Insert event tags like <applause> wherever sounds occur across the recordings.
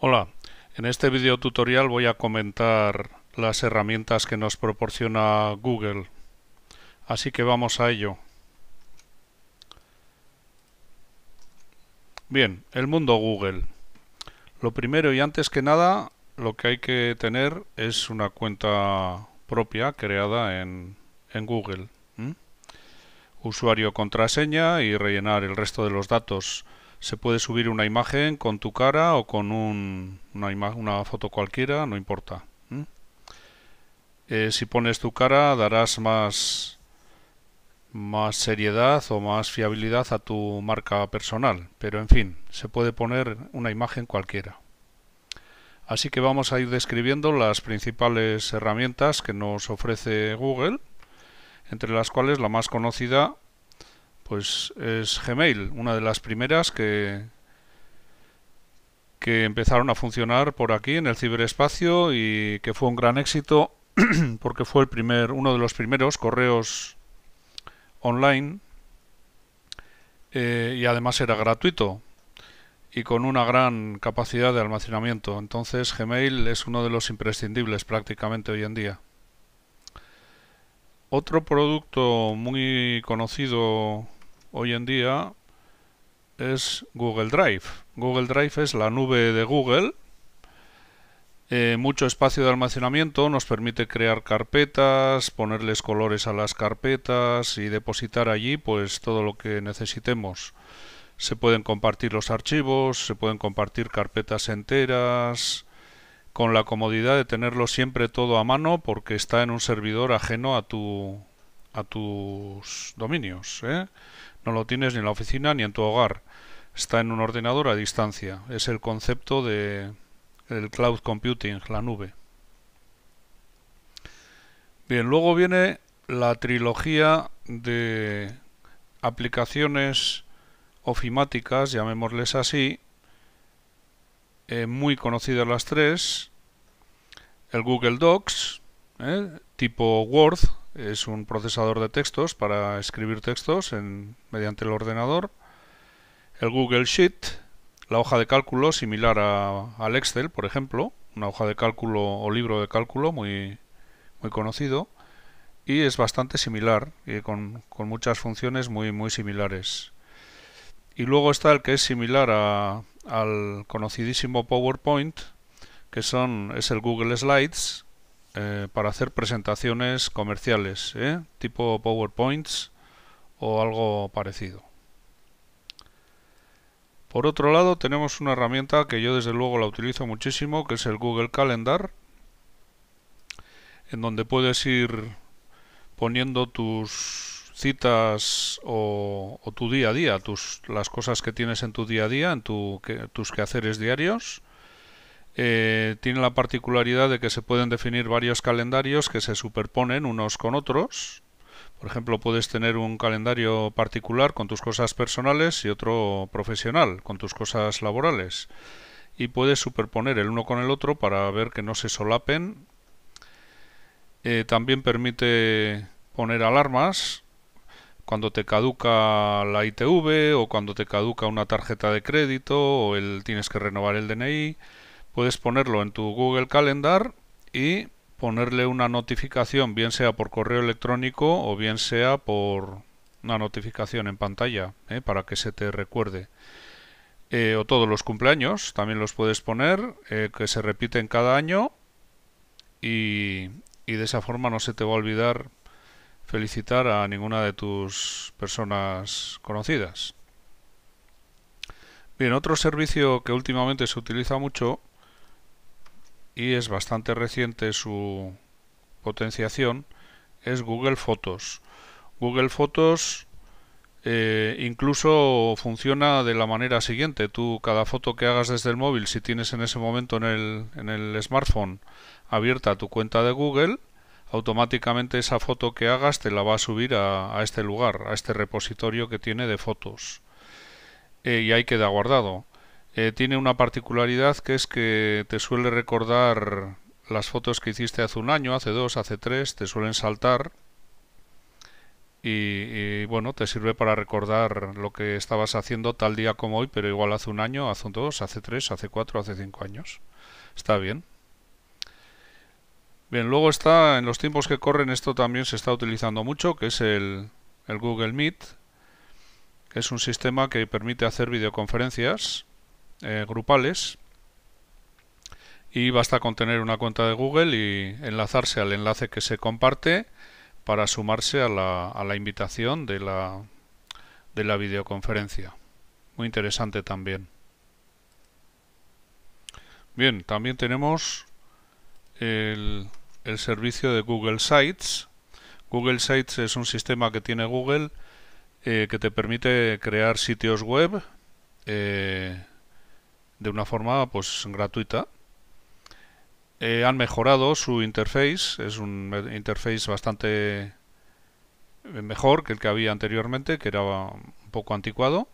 Hola, en este video tutorial voy a comentar las herramientas que nos proporciona Google. Así que vamos a ello. Bien, el mundo Google. Lo primero y antes que nada, lo que hay que tener es una cuenta propia creada en, Google. Usuario, contraseña y rellenar el resto de los datos se puede subir una imagen con tu cara o con un, una, una, foto cualquiera, no importa. Eh, si pones tu cara darás más seriedad o más fiabilidad a tu marca personal, pero en fin, se puede poner una imagen cualquiera. Así que vamos a ir describiendo las principales herramientas que nos ofrece Google, entre las cuales la más conocida pues es Gmail, una de las primeras que, que empezaron a funcionar por aquí en el ciberespacio y que fue un gran éxito <clears throat> porque fue el primer, uno de los primeros correos online eh, y además era gratuito y con una gran capacidad de almacenamiento. Entonces Gmail es uno de los imprescindibles prácticamente hoy en día. Otro producto muy conocido hoy en día es Google Drive. Google Drive es la nube de Google. Eh, mucho espacio de almacenamiento nos permite crear carpetas, ponerles colores a las carpetas y depositar allí pues todo lo que necesitemos. Se pueden compartir los archivos, se pueden compartir carpetas enteras, con la comodidad de tenerlo siempre todo a mano porque está en un servidor ajeno a tu a tus dominios. ¿eh? No lo tienes ni en la oficina ni en tu hogar. Está en un ordenador a distancia. Es el concepto de el cloud computing, la nube. Bien, luego viene la trilogía de aplicaciones ofimáticas, llamémosles así, eh, muy conocidas las tres, el Google Docs, eh, tipo Word, es un procesador de textos para escribir textos mediante el ordenador. El Google Sheet, la hoja de cálculo similar a, al Excel, por ejemplo, una hoja de cálculo o libro de cálculo muy, muy conocido y es bastante similar y con, muchas funciones muy, muy similares. Y luego está el que es similar a, al conocidísimo PowerPoint, que son, es el Google Slides, eh, para hacer presentaciones comerciales, ¿eh? tipo PowerPoints o algo parecido. Por otro lado, tenemos una herramienta que yo desde luego la utilizo muchísimo, que es el Google Calendar, en donde puedes ir poniendo tus citas o, tu día a día, tus, las cosas que tienes en tu día a día, en tus quehaceres diarios, eh, tiene la particularidad de que se pueden definir varios calendarios que se superponen unos con otros. Por ejemplo, puedes tener un calendario particular con tus cosas personales y otro profesional con tus cosas laborales. Y puedes superponer el uno con el otro para ver que no se solapen. Eh, también permite poner alarmas cuando te caduca la ITV o cuando te caduca una tarjeta de crédito o tienes que renovar el DNI puedes ponerlo en tu Google Calendar y ponerle una notificación, bien sea por correo electrónico o bien sea por una notificación en pantalla, ¿eh? para que se te recuerde. Eh, o todos los cumpleaños, también los puedes poner, eh, que se repiten cada año y, y de esa forma no se te va a olvidar felicitar a ninguna de tus personas conocidas. Bien, otro servicio que últimamente se utiliza mucho y es bastante reciente su potenciación es Google Fotos. Google Fotos eh, incluso funciona de la manera siguiente. Tú cada foto que hagas desde el móvil, si tienes en ese momento en el, smartphone abierta tu cuenta de Google, automáticamente esa foto que hagas te la va a subir a, este lugar, a este repositorio que tiene de fotos. Eh, y ahí queda guardado. Eh, tiene una particularidad que es que te suele recordar las fotos que hiciste hace un año, hace dos, hace tres, te suelen saltar y, bueno, te sirve para recordar lo que estabas haciendo tal día como hoy, pero igual hace un año, hace dos, hace tres, hace cuatro, hace cinco años. Está bien. Bien, luego está, en los tiempos que corren esto también se está utilizando mucho, que es el, el Google Meet, es un sistema que permite hacer videoconferencias eh, grupales y basta con tener una cuenta de Google y enlazarse al enlace que se comparte para sumarse a la, invitación de la, de la videoconferencia. Muy interesante también. Bien, también tenemos el, servicio de Google Sites. Google Sites es un sistema que tiene Google eh, que te permite crear sitios web eh, de una forma pues gratuita. Eh, han mejorado su interface, es un interface bastante eh, mejor que el que había anteriormente, que era un poco anticuado.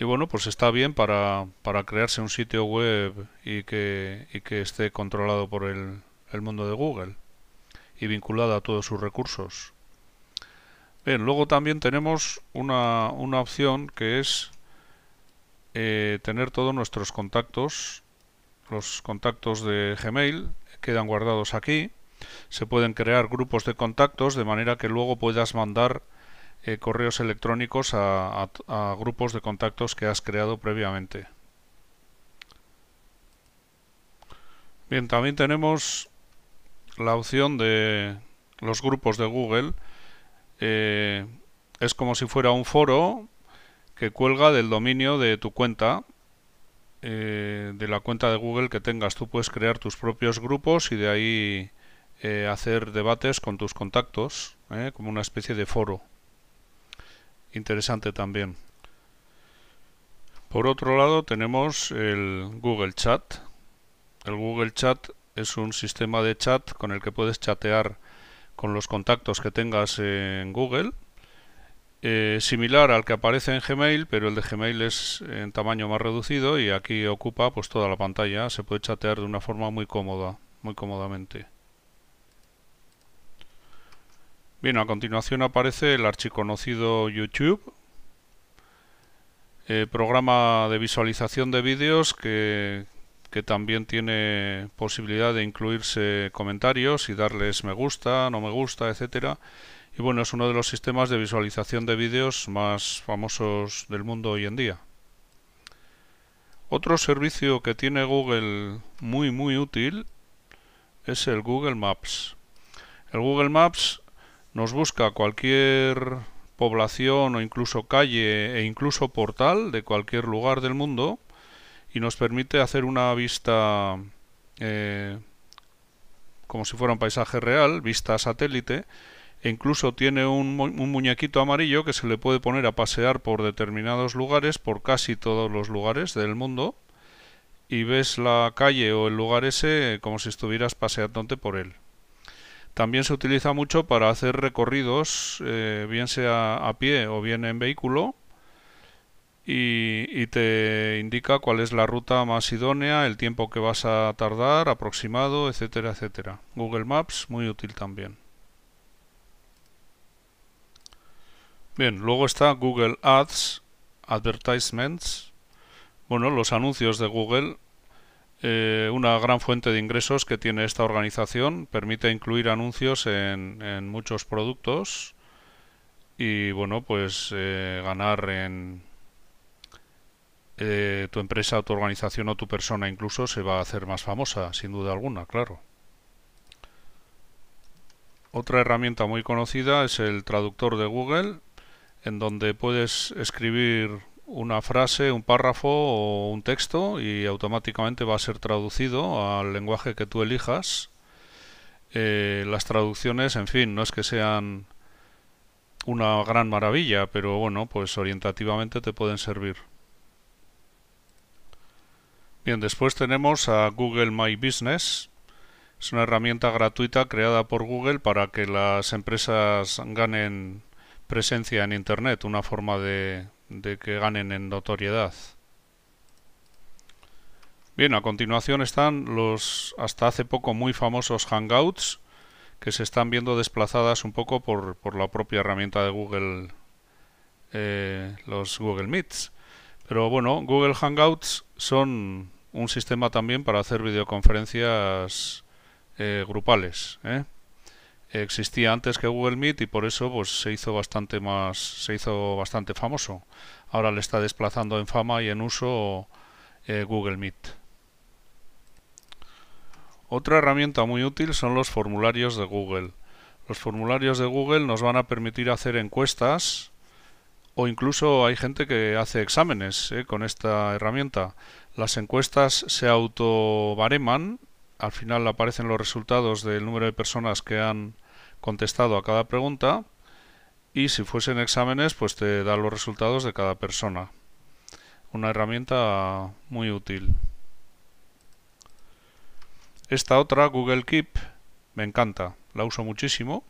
Y bueno, pues está bien para, crearse un sitio web y que, esté controlado por el, mundo de Google y vinculado a todos sus recursos. Bien, luego también tenemos una, una opción que es eh, tener todos nuestros contactos. Los contactos de Gmail quedan guardados aquí. Se pueden crear grupos de contactos de manera que luego puedas mandar eh, correos electrónicos a, grupos de contactos que has creado previamente. Bien, también tenemos la opción de los grupos de Google. Eh, es como si fuera un foro que cuelga del dominio de tu cuenta, eh, de la cuenta de Google que tengas. Tú puedes crear tus propios grupos y de ahí eh, hacer debates con tus contactos, eh, como una especie de foro. Interesante también. Por otro lado tenemos el Google Chat. El Google Chat es un sistema de chat con el que puedes chatear con los contactos que tengas en Google eh, similar al que aparece en Gmail, pero el de Gmail es en tamaño más reducido y aquí ocupa pues toda la pantalla, se puede chatear de una forma muy cómoda, muy cómodamente. Bien, a continuación aparece el archiconocido YouTube, eh, programa de visualización de vídeos que, que también tiene posibilidad de incluirse comentarios y darles me gusta, no me gusta, etcétera y bueno, es uno de los sistemas de visualización de vídeos más famosos del mundo hoy en día. Otro servicio que tiene Google muy muy útil es el Google Maps. El Google Maps nos busca cualquier población o incluso calle e incluso portal de cualquier lugar del mundo y nos permite hacer una vista eh, como si fuera un paisaje real, vista satélite, incluso tiene un, muñequito amarillo que se le puede poner a pasear por determinados lugares, por casi todos los lugares del mundo, y ves la calle o el lugar ese como si estuvieras paseándote por él. También se utiliza mucho para hacer recorridos, eh, bien sea a pie o bien en vehículo, y, y te indica cuál es la ruta más idónea, el tiempo que vas a tardar, aproximado, etcétera, etcétera. Google Maps, muy útil también. Bien, luego está Google Ads, Advertisements. Bueno, los anuncios de Google, eh, una gran fuente de ingresos que tiene esta organización, permite incluir anuncios en, muchos productos y bueno, pues eh, ganar en eh, tu empresa, tu organización o tu persona incluso se va a hacer más famosa, sin duda alguna, claro. Otra herramienta muy conocida es el traductor de Google en donde puedes escribir una frase, un párrafo o un texto y automáticamente va a ser traducido al lenguaje que tú elijas. Eh, las traducciones, en fin, no es que sean una gran maravilla, pero bueno, pues orientativamente te pueden servir. Bien, después tenemos a Google My Business. Es una herramienta gratuita creada por Google para que las empresas ganen presencia en Internet, una forma de, que ganen en notoriedad. Bien, a continuación están los hasta hace poco muy famosos Hangouts, que se están viendo desplazadas un poco por, la propia herramienta de Google, eh, los Google Meets. Pero bueno, Google Hangouts son un sistema también para hacer videoconferencias eh, grupales. ¿eh? existía antes que Google Meet y por eso pues se hizo bastante más se hizo bastante famoso ahora le está desplazando en fama y en uso eh, Google Meet otra herramienta muy útil son los formularios de Google los formularios de Google nos van a permitir hacer encuestas o incluso hay gente que hace exámenes eh, con esta herramienta las encuestas se autobareman al final aparecen los resultados del número de personas que han contestado a cada pregunta y si fuesen exámenes pues te da los resultados de cada persona. Una herramienta muy útil. Esta otra, Google Keep, me encanta, la uso muchísimo.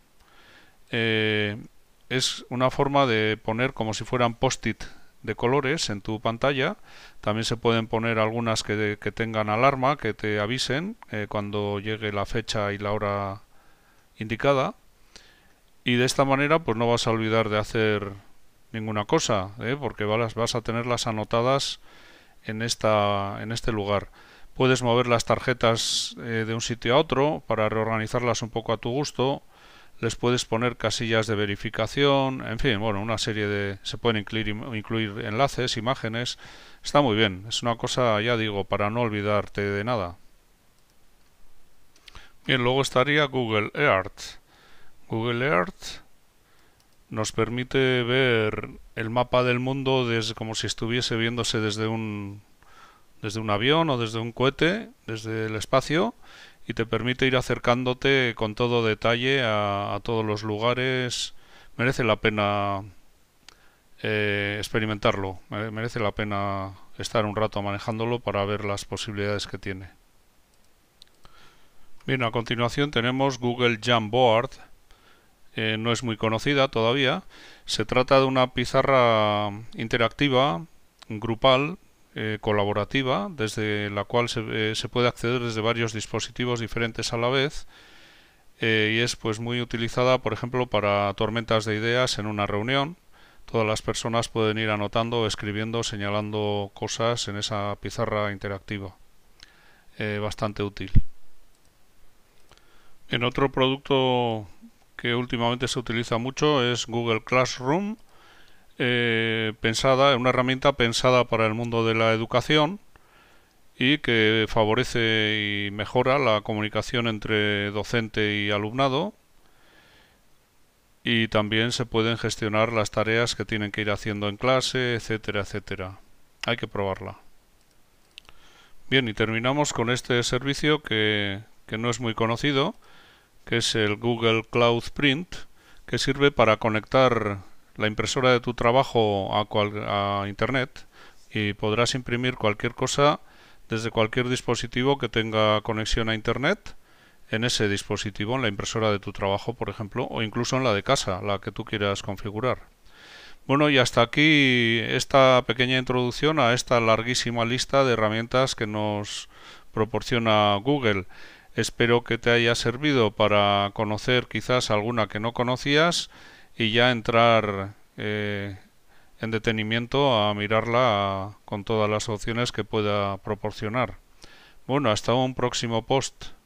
Eh, es una forma de poner como si fueran post-it de colores en tu pantalla. También se pueden poner algunas que, tengan alarma, que te avisen eh, cuando llegue la fecha y la hora indicada. Y de esta manera pues no vas a olvidar de hacer ninguna cosa, eh, porque vas, a tenerlas anotadas en, esta, en este lugar. Puedes mover las tarjetas eh, de un sitio a otro para reorganizarlas un poco a tu gusto les puedes poner casillas de verificación, en fin, bueno, una serie de... se pueden incluir, enlaces, imágenes, está muy bien, es una cosa, ya digo, para no olvidarte de nada. Bien, luego estaría Google Earth. Google Earth nos permite ver el mapa del mundo desde, como si estuviese viéndose desde un, desde un avión o desde un cohete, desde el espacio, y te permite ir acercándote con todo detalle a, todos los lugares. Merece la pena eh, experimentarlo, merece la pena estar un rato manejándolo para ver las posibilidades que tiene. Bien, a continuación tenemos Google Jamboard. Eh, no es muy conocida todavía. Se trata de una pizarra interactiva, grupal, eh, colaborativa, desde la cual eh, se, puede acceder desde varios dispositivos diferentes a la vez eh, y es pues muy utilizada, por ejemplo, para tormentas de ideas en una reunión. Todas las personas pueden ir anotando, escribiendo, señalando cosas en esa pizarra interactiva. bastante útil. En otro producto que últimamente se utiliza mucho es Google Classroom eh, pensada, una herramienta pensada para el mundo de la educación y que favorece y mejora la comunicación entre docente y alumnado y también se pueden gestionar las tareas que tienen que ir haciendo en clase, etcétera, etcétera. Hay que probarla. Bien, y terminamos con este servicio que, que no es muy conocido, que es el Google Cloud Print, que sirve para conectar la impresora de tu trabajo a, a Internet y podrás imprimir cualquier cosa desde cualquier dispositivo que tenga conexión a Internet en ese dispositivo, en la impresora de tu trabajo, por ejemplo, o incluso en la de casa, la que tú quieras configurar. Bueno, y hasta aquí esta pequeña introducción a esta larguísima lista de herramientas que nos proporciona Google. Espero que te haya servido para conocer quizás alguna que no conocías y ya entrar eh, en detenimiento a mirarla con todas las opciones que pueda proporcionar. Bueno, hasta un próximo post.